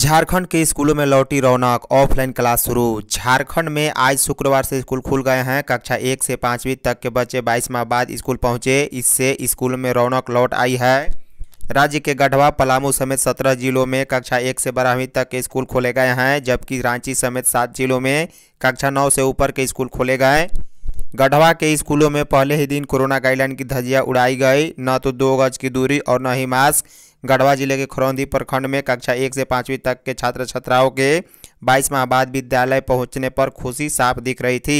झारखंड के स्कूलों में लौटी रौनक ऑफलाइन क्लास शुरू झारखंड में आज शुक्रवार से स्कूल खुल गए हैं कक्षा एक से पाँचवीं तक के बच्चे बाईस माह बाद स्कूल पहुंचे इससे स्कूल में रौनक लौट आई है राज्य के गढ़वा पलामू समेत सत्रह जिलों में कक्षा एक से बारहवीं तक के स्कूल खोले गए हैं जबकि रांची समेत सात जिलों में कक्षा नौ से ऊपर के स्कूल खोले गए गढ़वा के स्कूलों में पहले ही दिन कोरोना गाइडलाइन की धजिया उड़ाई गई न तो दो गज की दूरी और न ही मास्क गढ़वा जिले के खरौंदी प्रखंड में कक्षा एक से पाँचवीं तक के छात्र छात्राओं के बाईस माह बाद विद्यालय पहुंचने पर खुशी साफ दिख रही थी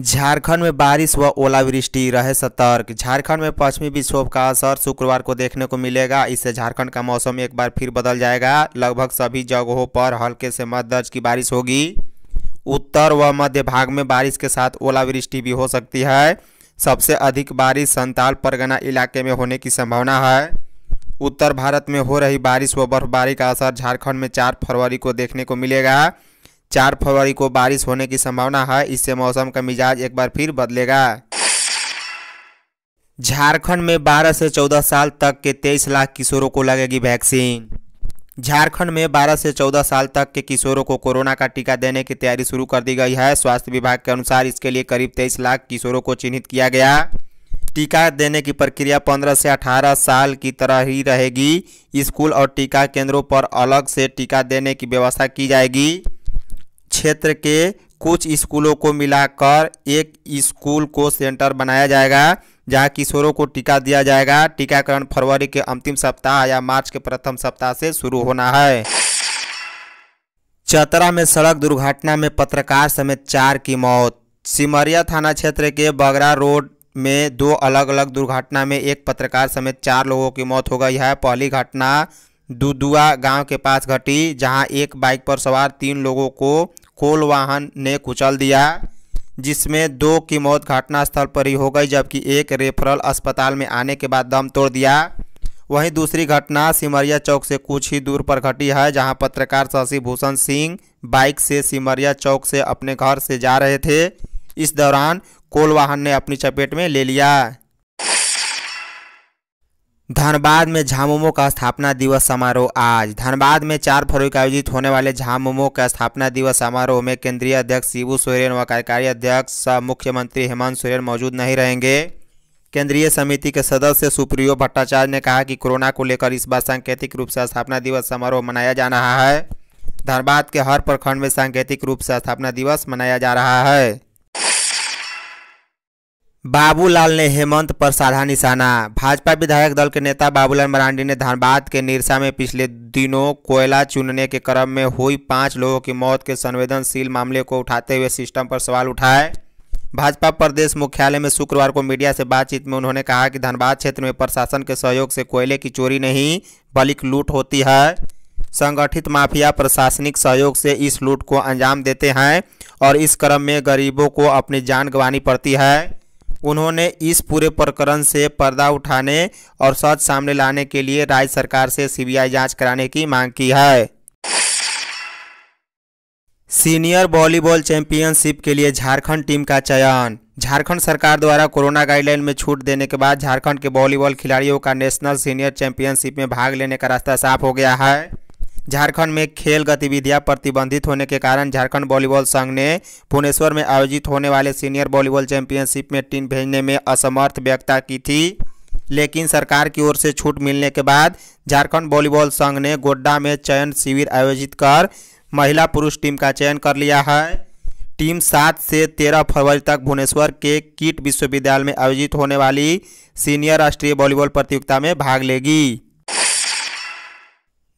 झारखंड में बारिश व ओलावृष्टि रहे सतर्क झारखंड में पश्चिमी विक्षोभ का असर शुक्रवार को देखने को मिलेगा इससे झारखंड का मौसम एक बार फिर बदल जाएगा लगभग सभी जगहों पर हल्के से मध्य दर्ज की बारिश होगी उत्तर व मध्य भाग में बारिश के साथ ओलावृष्टि भी हो सकती है सबसे अधिक बारिश संताल परगना इलाके में होने की संभावना है उत्तर भारत में हो रही बारिश व बर्फबारी का असर झारखंड में चार फरवरी को देखने को मिलेगा चार फरवरी को बारिश होने की संभावना है इससे मौसम का मिजाज एक बार फिर बदलेगा झारखंड में 12 से 14 साल तक के 23 लाख किशोरों को लगेगी वैक्सीन झारखंड में 12 से 14 साल तक के किशोरों को कोरोना का टीका देने की तैयारी शुरू कर दी गई है स्वास्थ्य विभाग के अनुसार इसके लिए करीब 23 लाख किशोरों को चिन्हित किया गया टीका देने की प्रक्रिया 15 से 18 साल की तरह ही रहेगी स्कूल और टीका केंद्रों पर अलग से टीका देने की व्यवस्था की जाएगी क्षेत्र के कुछ स्कूलों को मिलाकर एक स्कूल को सेंटर बनाया जाएगा जहां किशोरों को टीका दिया जाएगा टीकाकरण फरवरी के अंतिम सप्ताह या मार्च के प्रथम सप्ताह से शुरू होना है चतरा में सड़क दुर्घटना में पत्रकार समेत चार की मौत सिमरिया थाना क्षेत्र के बगरा रोड में दो अलग अलग दुर्घटना में एक पत्रकार समेत चार लोगों की मौत हो गई है पहली घटना दुदुआ गांव के पास घटी जहां एक बाइक पर सवार तीन लोगों को कोल वाहन ने कुचल दिया जिसमें दो की मौत घटनास्थल पर ही हो गई जबकि एक रेफरल अस्पताल में आने के बाद दम तोड़ दिया वहीं दूसरी घटना सिमरिया चौक से कुछ ही दूर पर घटी है जहां पत्रकार शशि भूषण सिंह बाइक से सिमरिया चौक से अपने घर से जा रहे थे इस दौरान कोल वाहन ने अपनी चपेट में ले लिया धनबाद में झामुमो का स्थापना दिवस समारोह आज धनबाद में चार फरवरी को आयोजित होने वाले झामुमो का स्थापना दिवस समारोह में केंद्रीय अध्यक्ष शिबू सोरेन व कार्यकारी अध्यक्ष सह मुख्यमंत्री हेमंत सोरेन मौजूद नहीं रहेंगे केंद्रीय समिति के सदस्य सुप्रियो भट्टाचार्य ने कहा कि कोरोना को लेकर इस बार सांकेतिक रूप से स्थापना दिवस समारोह मनाया जा रहा है धनबाद के हर प्रखंड में सांकेतिक रूप से स्थापना दिवस मनाया जा रहा है बाबूलाल ने हेमंत पर साधा निशाना भाजपा विधायक दल के नेता बाबूलाल मरांडी ने धनबाद के निरसा में पिछले दिनों कोयला चुनने के क्रम में हुई पांच लोगों की मौत के संवेदनशील मामले को उठाते हुए सिस्टम पर सवाल उठाए भाजपा प्रदेश मुख्यालय में शुक्रवार को मीडिया से बातचीत में उन्होंने कहा कि धनबाद क्षेत्र में प्रशासन के सहयोग से कोयले की चोरी नहीं बल्कि लूट होती है संगठित माफिया प्रशासनिक सहयोग से इस लूट को अंजाम देते हैं और इस क्रम में गरीबों को अपनी जान गंवानी पड़ती है उन्होंने इस पूरे प्रकरण से पर्दा उठाने और सच सामने लाने के लिए राज्य सरकार से सीबीआई जांच कराने की मांग की है सीनियर वॉलीबॉल चैंपियनशिप के लिए झारखंड टीम का चयन झारखंड सरकार द्वारा कोरोना गाइडलाइन में छूट देने के बाद झारखंड के वॉलीबॉल खिलाड़ियों का नेशनल सीनियर चैंपियनशिप में भाग लेने का रास्ता साफ हो गया है झारखंड में खेल गतिविधियां प्रतिबंधित होने के कारण झारखंड वॉलीबॉल संघ ने भुवनेश्वर में आयोजित होने वाले सीनियर वॉलीबॉल चैंपियनशिप में टीम भेजने में असमर्थ व्यक्त की थी लेकिन सरकार की ओर से छूट मिलने के बाद झारखंड वॉलीबॉल संघ ने गोड्डा में चयन शिविर आयोजित कर महिला पुरुष टीम का चयन कर लिया है टीम सात से तेरह फरवरी तक भुवनेश्वर के कीट विश्वविद्यालय में आयोजित होने वाली सीनियर राष्ट्रीय वॉलीबॉल प्रतियोगिता में भाग लेगी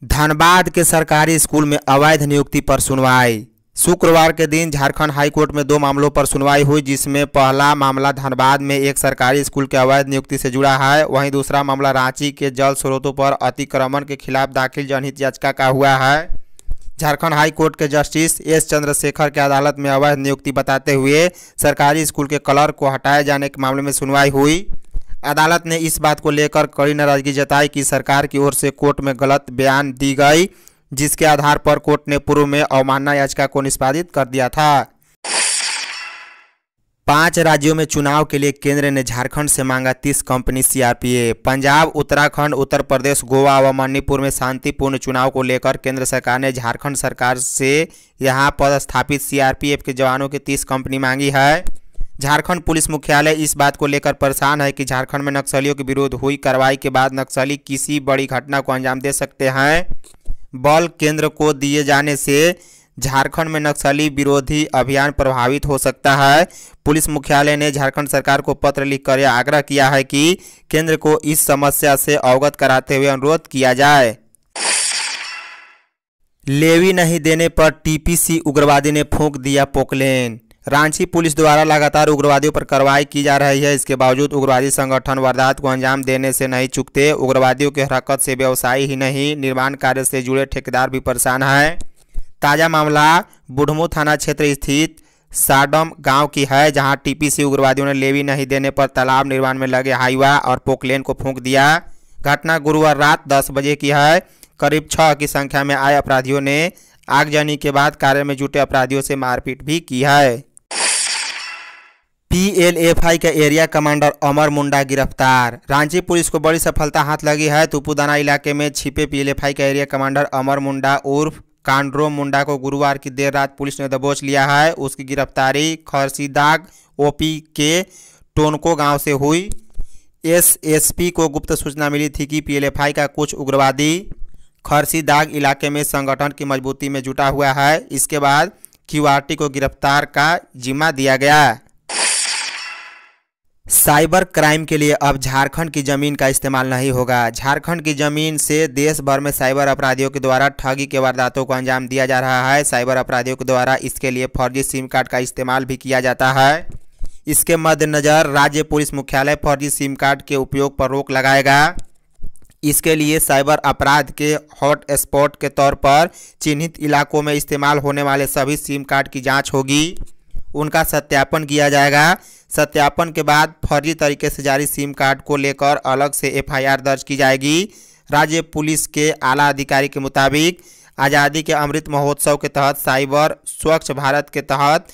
धनबाद के सरकारी स्कूल में अवैध नियुक्ति पर सुनवाई शुक्रवार के दिन झारखंड हाईकोर्ट में दो मामलों पर सुनवाई हुई जिसमें पहला मामला धनबाद में एक सरकारी स्कूल के अवैध नियुक्ति से जुड़ा है वहीं दूसरा मामला रांची के जल स्रोतों पर अतिक्रमण के खिलाफ दाखिल जनहित याचिका का हुआ है झारखंड हाईकोर्ट के जस्टिस एस चंद्रशेखर के अदालत में अवैध नियुक्ति बताते हुए सरकारी स्कूल के कलर को हटाए जाने के मामले में सुनवाई हुई अदालत ने इस बात को लेकर कड़ी नाराजगी जताई कि सरकार की ओर से कोर्ट में गलत बयान दी गई जिसके आधार पर कोर्ट ने पूर्व में अवमानना याचिका को निष्पादित कर दिया था पांच राज्यों में चुनाव के लिए केंद्र ने झारखंड से मांगा तीस कंपनी सीआरपीए पंजाब उत्तराखंड उत्तर प्रदेश गोवा व मणिपुर में शांतिपूर्ण चुनाव को लेकर केंद्र सरकार ने झारखंड सरकार से यहां पर स्थापित सीआरपीएफ के जवानों की तीस कंपनी मांगी है झारखंड पुलिस मुख्यालय इस बात को लेकर परेशान है कि झारखंड में नक्सलियों के विरुद्ध हुई कार्रवाई के बाद नक्सली किसी बड़ी घटना को अंजाम दे सकते हैं बल केंद्र को दिए जाने से झारखंड में नक्सली विरोधी अभियान प्रभावित हो सकता है पुलिस मुख्यालय ने झारखंड सरकार को पत्र लिखकर यह आग्रह किया है कि केंद्र को इस समस्या से अवगत कराते हुए अनुरोध किया जाए लेवी नहीं देने पर टीपीसी उग्रवादी ने फूंक दिया पोकलेन रांची पुलिस द्वारा लगातार उग्रवादियों पर कार्रवाई की जा रही है इसके बावजूद उग्रवादी संगठन वारदात को अंजाम देने से नहीं चुकते उग्रवादियों की हरकत से व्यवसायी ही नहीं निर्माण कार्य से जुड़े ठेकेदार भी परेशान हैं ताज़ा मामला बुढ़मो थाना क्षेत्र स्थित साडम गांव की है जहां टीपीसी उग्रवादियों ने लेवी नहीं देने पर तालाब निर्माण में लगे हाईवा और पोकलेन को फूंक दिया घटना गुरुवार रात दस बजे की है करीब छः की संख्या में आए अपराधियों ने आगजनी के बाद कार्य में जुटे अपराधियों से मारपीट भी की है पीएलएफआई के एरिया कमांडर अमर मुंडा गिरफ्तार रांची पुलिस को बड़ी सफलता हाथ लगी है तुपुदाना इलाके में छिपे पीएलएफआई के एरिया कमांडर अमर मुंडा उर्फ कांड्रो मुंडा को गुरुवार की देर रात पुलिस ने दबोच लिया है उसकी गिरफ्तारी खरसीदाग ओपी के टोनको गांव से हुई एसएसपी को गुप्त सूचना मिली थी कि पीएलएफआई का कुछ उग्रवादी खरसीदाग इलाके में संगठन की मजबूती में जुटा हुआ है इसके बाद क्यूआरटी को गिरफ्तार का जिम्मा दिया गया साइबर क्राइम के लिए अब झारखंड की जमीन का इस्तेमाल नहीं होगा झारखंड की जमीन से देश भर में साइबर अपराधियों के द्वारा ठगी के वारदातों को अंजाम दिया जा रहा है साइबर अपराधियों के द्वारा इसके लिए फर्जी सिम कार्ड का इस्तेमाल भी किया जाता है इसके मद्देनज़र राज्य पुलिस मुख्यालय फर्जी सिम कार्ड के उपयोग पर रोक लगाएगा इसके लिए साइबर अपराध के हॉट स्पॉट के तौर पर चिन्हित इलाकों में इस्तेमाल होने वाले सभी सिम कार्ड की जाँच होगी उनका सत्यापन किया जाएगा सत्यापन के बाद फर्जी तरीके से जारी सिम कार्ड को लेकर अलग से एफआईआर दर्ज की जाएगी राज्य पुलिस के आला अधिकारी के मुताबिक आज़ादी के अमृत महोत्सव के तहत साइबर स्वच्छ भारत के तहत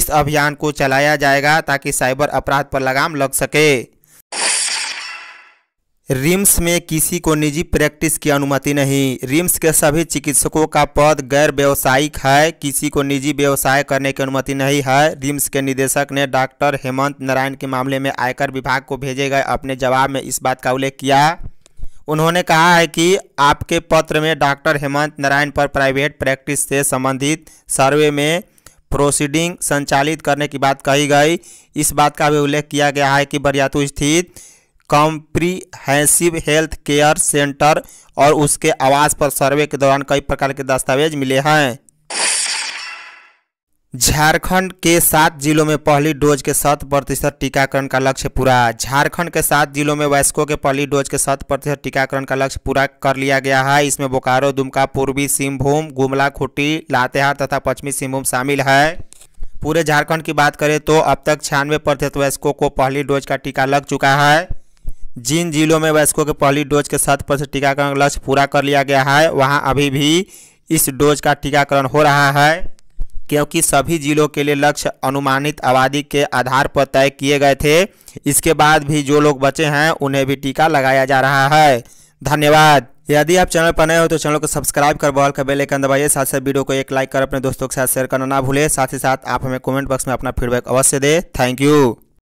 इस अभियान को चलाया जाएगा ताकि साइबर अपराध पर लगाम लग सके रिम्स में किसी को निजी प्रैक्टिस की अनुमति नहीं रिम्स के सभी चिकित्सकों का पद गैर व्यवसायिक है किसी को निजी व्यवसाय करने की अनुमति नहीं है रिम्स के निदेशक ने डॉक्टर हेमंत नारायण के मामले में आयकर विभाग को भेजे गए अपने जवाब में इस बात का उल्लेख किया उन्होंने कहा है कि आपके पत्र में डॉक्टर हेमंत नारायण पर प्राइवेट प्रैक्टिस से संबंधित सर्वे में प्रोसीडिंग संचालित करने की बात कही गई इस बात का भी उल्लेख किया गया है कि बरियातू स्थित कॉम्प्रीहेंसिव हेल्थ केयर सेंटर और उसके आवास पर सर्वे के दौरान कई प्रकार के दस्तावेज मिले हैं झारखंड के सात जिलों में पहली डोज के सात प्रतिशत टीकाकरण का लक्ष्य पूरा झारखंड के सात जिलों में वयस्कों के पहली डोज के सात प्रतिशत टीकाकरण का लक्ष्य पूरा कर लिया गया है इसमें बोकारो दुमका पूर्वी सिंहभूम गुमला खुटी लातेहार तथा पश्चिमी सिंहभूम शामिल है पूरे झारखंड की बात करें तो अब तक छियानवे प्रतिशत वयस्कों को पहली डोज का टीका लग चुका है जिन जिलों में वयस्कों के पहली डोज के साथ प्रतिशत टीकाकरण लक्ष्य पूरा कर लिया गया है वहां अभी भी इस डोज का टीकाकरण हो रहा है क्योंकि सभी जिलों के लिए लक्ष्य अनुमानित आबादी के आधार पर तय किए गए थे इसके बाद भी जो लोग बचे हैं उन्हें भी टीका लगाया जा रहा है धन्यवाद यदि आप चैनल पर नए हो तो चैनल को सब्सक्राइब कर बॉल का बेल आइकन दबाइए साथ साथ वीडियो को एक लाइक कर अपने दोस्तों के साथ शेयर करना ना भूलें साथ ही साथ आप हमें कमेंट बॉक्स में अपना फीडबैक अवश्य दें थैंक यू